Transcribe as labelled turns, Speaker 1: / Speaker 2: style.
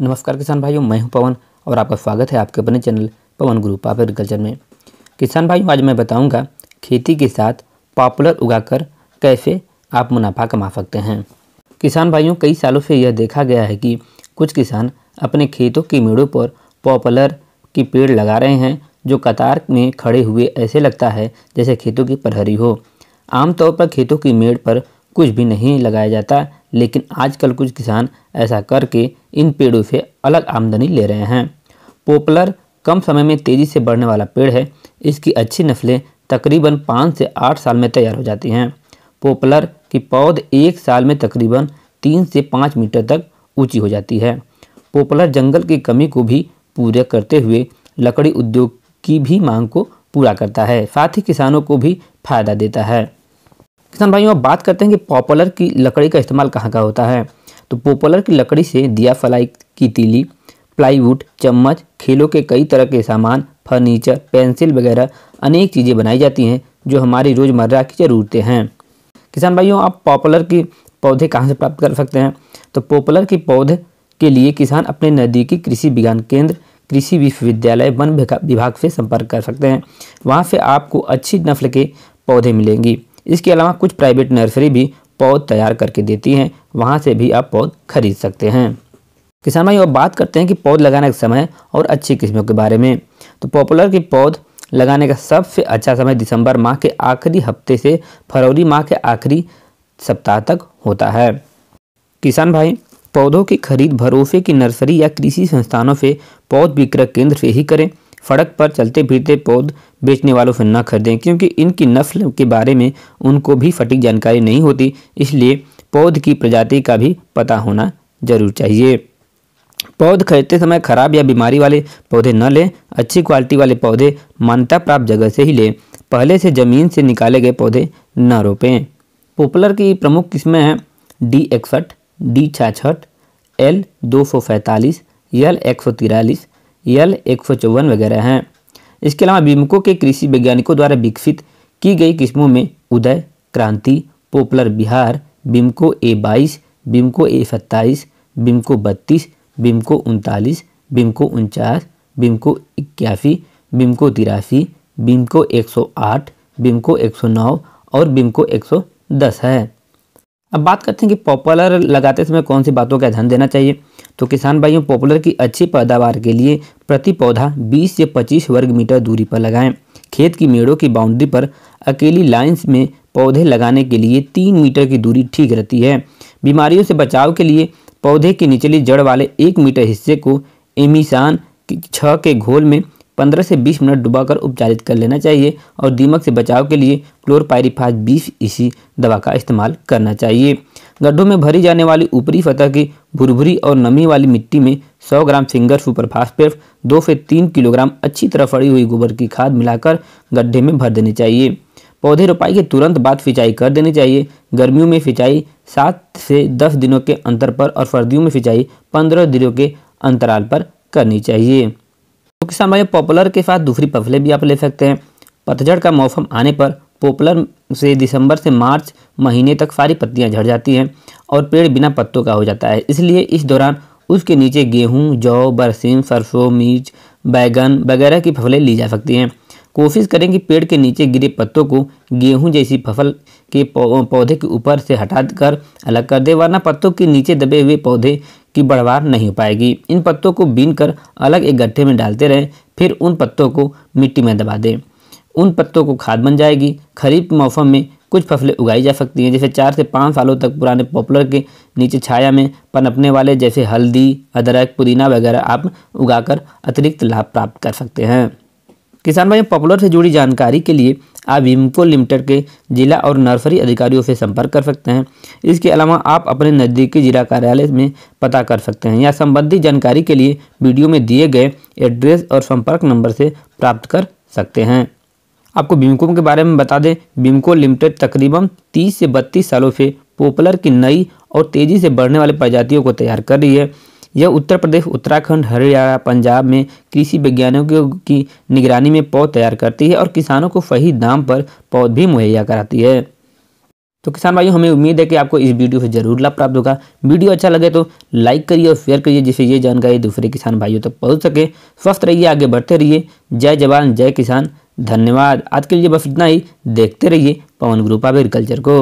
Speaker 1: नमस्कार किसान भाइयों मैं हूं पवन और आपका स्वागत है आपके अपने channel Pawan group of agriculture में किसान भाइयों आज मैं बताऊंगा खेती के साथ पॉपुलर उगाकर कैसे आप मुनाफा कमा सकते हैं किसान भाइयों कई सालों से यह देखा गया है कि कुछ किसान अपने खेतों की मेड़ों पर पॉपुलर के पेड़ लगा रहे हैं जो कतार में खड़े हुए ऐसे लगता है जैसे खेतों की प्रहरी हो आमतौर पर खेतों की मेड़ पर कुछ भी नहीं लगाया जाता लेकिन आजकल कुछ किसान ऐसा करके इन पेड़ों से अलग आमदनी ले रहे हैं पोपलर कम समय में तेज़ी से बढ़ने वाला पेड़ है इसकी अच्छी नस्लें तकरीबन पाँच से आठ साल में तैयार हो जाती हैं पोपलर की पौध एक साल में तकरीबन तीन से पाँच मीटर तक ऊंची हो जाती है पोपलर जंगल की कमी को भी पूरा करते हुए लकड़ी उद्योग की भी मांग को पूरा करता है साथ ही किसानों को भी फ़ायदा देता है किसान भाइयों बात करते हैं कि पॉपुलर की लकड़ी का इस्तेमाल कहाँ का होता है तो पोपलर की लकड़ी से दिया फलाई की तीली प्लाईवुड चम्मच खेलों के कई तरह के सामान फर्नीचर पेंसिल वगैरह अनेक चीज़ें बनाई जाती हैं जो हमारी रोज़मर्रा की ज़रूरतें हैं किसान भाइयों आप पॉपुलर के पौधे कहाँ से प्राप्त कर सकते हैं तो पॉपुलर के पौधे के लिए किसान अपने नज़दीकी कृषि विज्ञान केंद्र कृषि विश्वविद्यालय वन विभाग से संपर्क कर सकते हैं वहाँ से आपको अच्छी नफल के पौधे मिलेंगी इसके अलावा कुछ प्राइवेट नर्सरी भी पौध तैयार करके देती हैं वहाँ से भी आप पौध खरीद सकते हैं किसान भाई अब बात करते हैं कि पौध लगाने का समय और अच्छी किस्मों के बारे में तो पॉपुलर के पौध लगाने का सबसे अच्छा समय दिसंबर माह के आखिरी हफ्ते से फरवरी माह के आखिरी सप्ताह तक होता है किसान भाई पौधों की खरीद भरोसे की नर्सरी या कृषि संस्थानों से पौध विक्रय केंद्र से ही करें सड़क पर चलते फिरते पौध बेचने वालों से न खरीदें क्योंकि इनकी नस्ल के बारे में उनको भी फटिक जानकारी नहीं होती इसलिए पौध की प्रजाति का भी पता होना जरूर चाहिए पौध खरीदते समय खराब या बीमारी वाले पौधे न लें अच्छी क्वालिटी वाले पौधे मान्यता प्राप्त जगह से ही लें पहले से ज़मीन से निकाले गए पौधे न रोपें पॉपुलर की प्रमुख किस्में हैं डी इकसठ डी छाछठ एल दो सौ सैंतालीस एल एक सौ तिरालीस यल एक वगैरह हैं इसके अलावा बीमको के कृषि वैज्ञानिकों द्वारा विकसित की गई किस्मों में उदय क्रांति पोपलर बिहार बिमको ए बाईस बिमको ए सत्ताईस बिमको बत्तीस बिमको उनतालीस बिमको उनचास बिमको इक्यासी बिमको तिरासी बिमको 108, बिमको 109 और बिमको 110 है अब बात करते हैं कि पॉपुलर लगाते समय कौन सी बातों का ध्यान देना चाहिए तो किसान भाइयों पॉपुलर की अच्छी पैदावार के लिए प्रति पौधा 20 से 25 वर्ग मीटर दूरी पर लगाएं खेत की मेड़ों की बाउंड्री पर अकेली लाइंस में पौधे लगाने के लिए तीन मीटर की दूरी ठीक रहती है बीमारियों से बचाव के लिए पौधे के निचली जड़ वाले एक मीटर हिस्से को एमिसान छः के घोल में 15 से 20 मिनट डुबाकर उपचारित कर लेना चाहिए और दीमक से बचाव के लिए क्लोरपायरीफास बीस इसी दवा का इस्तेमाल करना चाहिए गड्ढों में भरी जाने वाली ऊपरी सतह की भुरभुरी और नमी वाली मिट्टी में 100 ग्राम फिंगर सुपर पेफ दो से तीन किलोग्राम अच्छी तरह फड़ी हुई गोबर की खाद मिलाकर गड्ढे में भर देने चाहिए पौधे रोपाई के तुरंत बाद सिंचाई कर देनी चाहिए गर्मियों में सिंचाई सात से दस दिनों के अंतर पर और सर्दियों में सिंचाई पंद्रह दिनों के अंतराल पर करनी चाहिए तो किसान भाई पॉपुलर के साथ दूसरी पफले भी आप ले सकते हैं पतझड़ का मौसम आने पर पॉपुलर से दिसंबर से मार्च महीने तक सारी पत्तियां झड़ जाती हैं और पेड़ बिना पत्तों का हो जाता है इसलिए इस दौरान उसके नीचे गेहूं, जौ बरसीम सरसों मिर्च बैगन वगैरह की फसलें ली जा सकती हैं कोशिश करें कि पेड़ के नीचे गिरे पत्तों को गेहूं जैसी फसल के पौधे के ऊपर से हटा कर अलग कर दें वरना पत्तों के नीचे दबे हुए पौधे की बढ़वार नहीं हो पाएगी इन पत्तों को बीन कर अलग एक गड्ढे में डालते रहें फिर उन पत्तों को मिट्टी में दबा दें उन पत्तों को खाद बन जाएगी खरीफ मौसम में कुछ फसलें उगाई जा सकती हैं जैसे चार से पाँच सालों तक पुराने पॉपुलर के नीचे छाया में पनपने वाले जैसे हल्दी अदरक पुदीना वगैरह आप उगाकर अतिरिक्त लाभ प्राप्त कर सकते हैं किसान भाई पॉपुलर से जुड़ी जानकारी के लिए आप विमको लिमिटेड के जिला और नर्सरी अधिकारियों से संपर्क कर सकते हैं इसके अलावा आप अपने नज़दीकी जिला कार्यालय में पता कर सकते हैं या संबंधित जानकारी के लिए वीडियो में दिए गए एड्रेस और संपर्क नंबर से प्राप्त कर सकते हैं आपको बीमको के बारे में बता दें बीमको लिमिटेड तकरीबन 30 से 32 सालों से पॉपुलर की नई और तेज़ी से बढ़ने वाली प्रजातियों को तैयार कर रही है यह उत्तर प्रदेश उत्तराखंड हरियाणा पंजाब में कृषि वैज्ञानिकों की निगरानी में पौध तैयार करती है और किसानों को सही दाम पर पौध भी मुहैया कराती है तो किसान भाइयों हमें उम्मीद है कि आपको इस वीडियो से जरूर लाभ प्राप्त होगा वीडियो अच्छा लगे तो लाइक करिए और शेयर करिए जिससे ये जानकारी दूसरे किसान भाइयों तक तो पहुँच सके स्वस्थ रहिए आगे बढ़ते रहिए जय जवान जय किसान धन्यवाद आज के लिए बस इतना ही देखते रहिए पवन ग्रुप एग्रीकल्चर को